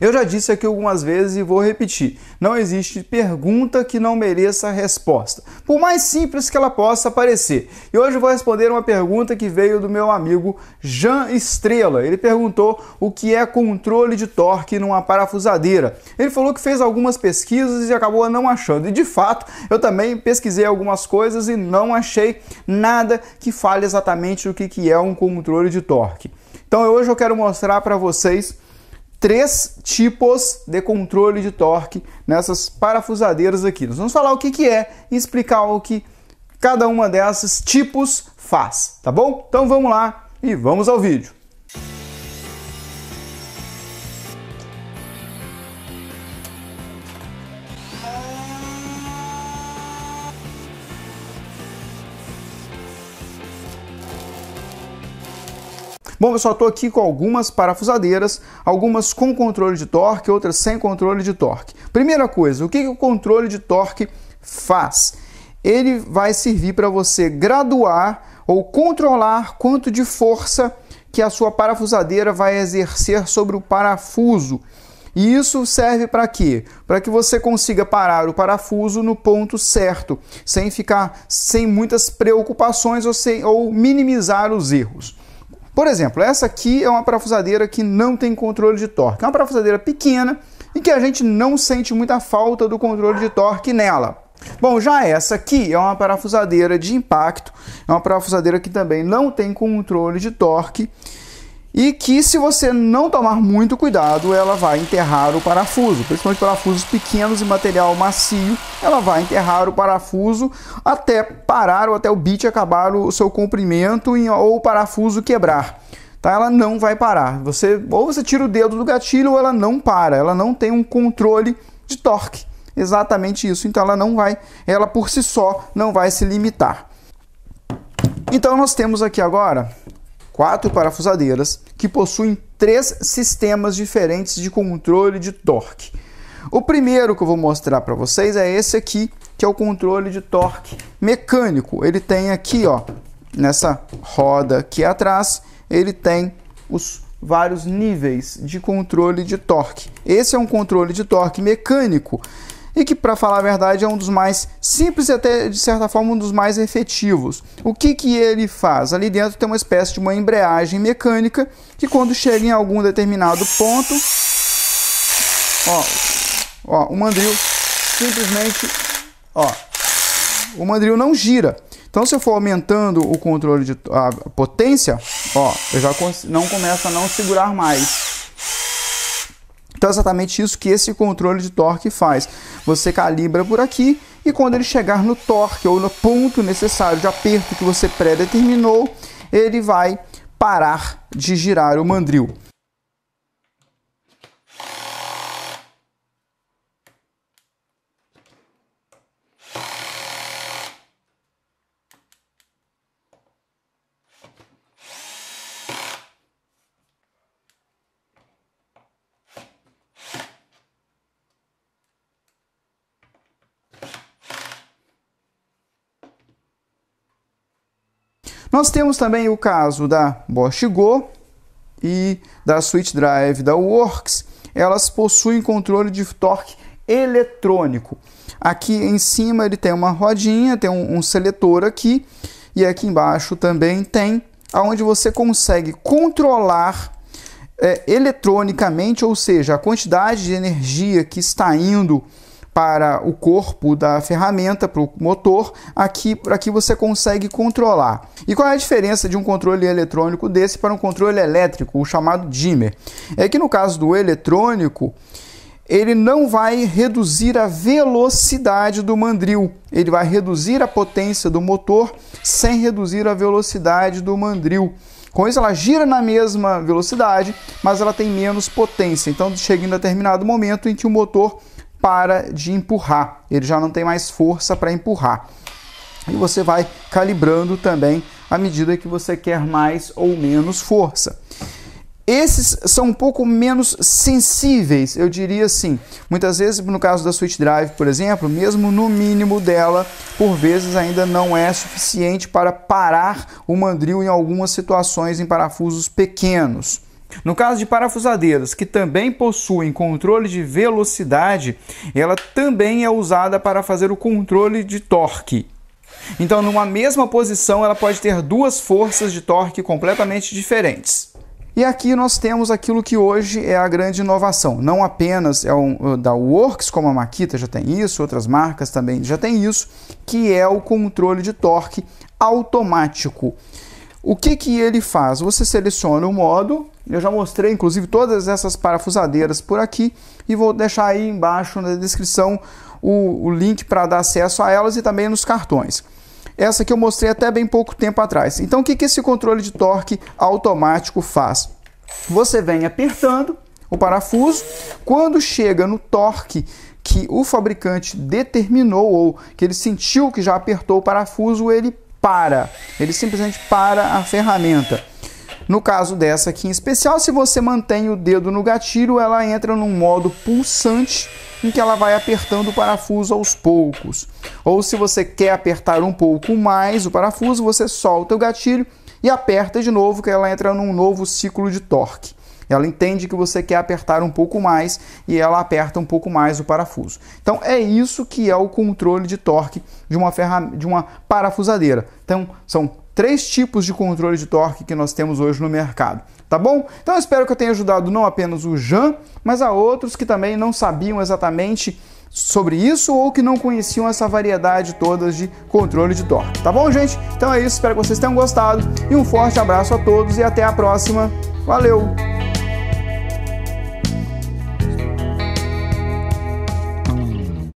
Eu já disse aqui algumas vezes e vou repetir: não existe pergunta que não mereça resposta, por mais simples que ela possa parecer. E hoje eu vou responder uma pergunta que veio do meu amigo Jean Estrela. Ele perguntou o que é controle de torque numa parafusadeira. Ele falou que fez algumas pesquisas e acabou não achando. E de fato, eu também pesquisei algumas coisas e não achei nada que fale exatamente o que é um controle de torque. Então hoje eu quero mostrar para vocês três tipos de controle de torque nessas parafusadeiras aqui. Nós vamos falar o que, que é e explicar o que cada uma dessas tipos faz, tá bom? Então vamos lá e vamos ao vídeo. Bom, pessoal, estou aqui com algumas parafusadeiras, algumas com controle de torque, outras sem controle de torque. Primeira coisa, o que, que o controle de torque faz? Ele vai servir para você graduar ou controlar quanto de força que a sua parafusadeira vai exercer sobre o parafuso. E isso serve para quê? Para que você consiga parar o parafuso no ponto certo, sem ficar sem muitas preocupações ou, sem, ou minimizar os erros. Por exemplo, essa aqui é uma parafusadeira que não tem controle de torque. É uma parafusadeira pequena e que a gente não sente muita falta do controle de torque nela. Bom, já essa aqui é uma parafusadeira de impacto, é uma parafusadeira que também não tem controle de torque e que se você não tomar muito cuidado, ela vai enterrar o parafuso, principalmente parafusos pequenos e material macio, ela vai enterrar o parafuso até parar ou até o bit acabar o seu comprimento ou o parafuso quebrar. Tá? Ela não vai parar. Você ou você tira o dedo do gatilho ou ela não para, ela não tem um controle de torque. Exatamente isso. Então ela não vai, ela por si só não vai se limitar. Então nós temos aqui agora quatro parafusadeiras que possuem três sistemas diferentes de controle de torque. O primeiro que eu vou mostrar para vocês é esse aqui, que é o controle de torque mecânico. Ele tem aqui, ó, nessa roda aqui atrás, ele tem os vários níveis de controle de torque. Esse é um controle de torque mecânico e que, para falar a verdade, é um dos mais simples e até, de certa forma, um dos mais efetivos. O que, que ele faz? Ali dentro tem uma espécie de uma embreagem mecânica que, quando chega em algum determinado ponto, ó, ó, o mandril simplesmente, ó, o mandril não gira. Então, se eu for aumentando o controle de a potência, ó, eu já não começo a não segurar mais. Então é exatamente isso que esse controle de torque faz. Você calibra por aqui e quando ele chegar no torque ou no ponto necessário de aperto que você pré-determinou, ele vai parar de girar o mandril. Nós temos também o caso da Bosch Go e da Switch Drive da Works. Elas possuem controle de torque eletrônico. Aqui em cima ele tem uma rodinha, tem um, um seletor aqui e aqui embaixo também tem, aonde você consegue controlar é, eletronicamente, ou seja, a quantidade de energia que está indo para o corpo da ferramenta, para o motor, aqui para que você consegue controlar. E qual é a diferença de um controle eletrônico desse para um controle elétrico, o chamado dimmer? É que no caso do eletrônico, ele não vai reduzir a velocidade do mandril, ele vai reduzir a potência do motor sem reduzir a velocidade do mandril. Com isso, ela gira na mesma velocidade, mas ela tem menos potência. Então, chega em determinado momento em que o motor para de empurrar, ele já não tem mais força para empurrar. E você vai calibrando também à medida que você quer mais ou menos força. Esses são um pouco menos sensíveis, eu diria assim. Muitas vezes, no caso da Switch Drive, por exemplo, mesmo no mínimo dela, por vezes ainda não é suficiente para parar o mandril em algumas situações em parafusos pequenos. No caso de parafusadeiras que também possuem controle de velocidade, ela também é usada para fazer o controle de torque. Então, numa mesma posição, ela pode ter duas forças de torque completamente diferentes. E aqui nós temos aquilo que hoje é a grande inovação. Não apenas é um, uh, da Works, como a Makita já tem isso, outras marcas também já tem isso, que é o controle de torque automático. O que, que ele faz? Você seleciona o modo, eu já mostrei, inclusive, todas essas parafusadeiras por aqui e vou deixar aí embaixo na descrição o, o link para dar acesso a elas e também nos cartões. Essa que eu mostrei até bem pouco tempo atrás. Então, o que, que esse controle de torque automático faz? Você vem apertando o parafuso, quando chega no torque que o fabricante determinou ou que ele sentiu que já apertou o parafuso, ele para. Ele simplesmente para a ferramenta. No caso dessa aqui em especial, se você mantém o dedo no gatilho, ela entra num modo pulsante em que ela vai apertando o parafuso aos poucos. Ou se você quer apertar um pouco mais o parafuso, você solta o gatilho e aperta de novo que ela entra num novo ciclo de torque. Ela entende que você quer apertar um pouco mais e ela aperta um pouco mais o parafuso. Então é isso que é o controle de torque de uma, ferram... de uma parafusadeira. Então são três tipos de controle de torque que nós temos hoje no mercado. Tá bom? Então eu espero que eu tenha ajudado não apenas o Jean, mas a outros que também não sabiam exatamente sobre isso ou que não conheciam essa variedade toda de controle de torque. Tá bom, gente? Então é isso, espero que vocês tenham gostado e um forte abraço a todos e até a próxima. Valeu!